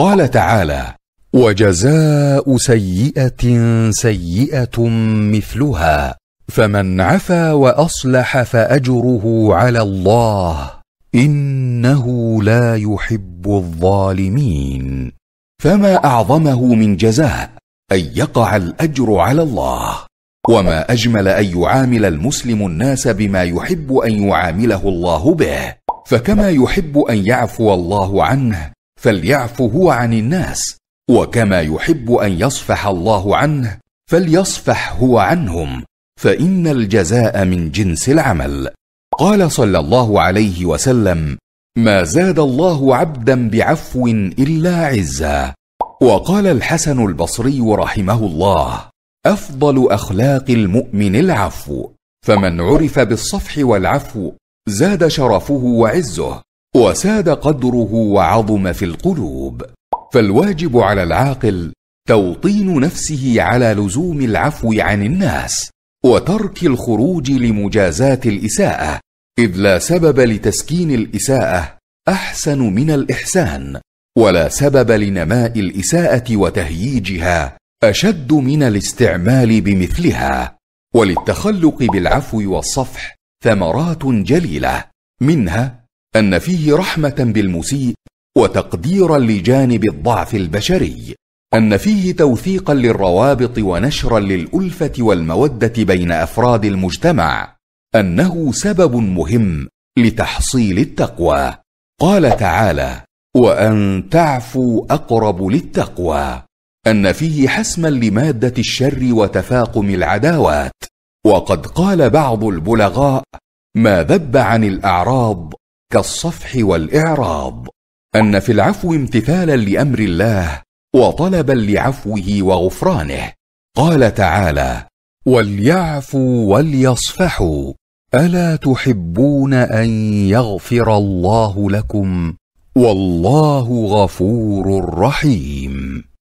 قال تعالى وجزاء سيئه سيئه مثلها فمن عفا واصلح فاجره على الله انه لا يحب الظالمين فما اعظمه من جزاء ان يقع الاجر على الله وما اجمل ان يعامل المسلم الناس بما يحب ان يعامله الله به فكما يحب ان يعفو الله عنه فليعفو هو عن الناس وكما يحب ان يصفح الله عنه فليصفح هو عنهم فان الجزاء من جنس العمل قال صلى الله عليه وسلم ما زاد الله عبدا بعفو الا عزا وقال الحسن البصري رحمه الله افضل اخلاق المؤمن العفو فمن عرف بالصفح والعفو زاد شرفه وعزه وساد قدره وعظم في القلوب فالواجب على العاقل توطين نفسه على لزوم العفو عن الناس وترك الخروج لمجازاه الاساءه اذ لا سبب لتسكين الاساءه احسن من الاحسان ولا سبب لنماء الاساءه وتهييجها اشد من الاستعمال بمثلها وللتخلق بالعفو والصفح ثمرات جليله منها ان فيه رحمه بالمسيء وتقديرا لجانب الضعف البشري ان فيه توثيقا للروابط ونشرا للالفه والموده بين افراد المجتمع انه سبب مهم لتحصيل التقوى قال تعالى وان تعفوا اقرب للتقوى ان فيه حسما لماده الشر وتفاقم العداوات وقد قال بعض البلغاء ما ذب عن الاعراض كالصفح والاعراض ان في العفو امتثالا لامر الله وطلبا لعفوه وغفرانه قال تعالى وليعفوا وليصفحوا الا تحبون ان يغفر الله لكم والله غفور رحيم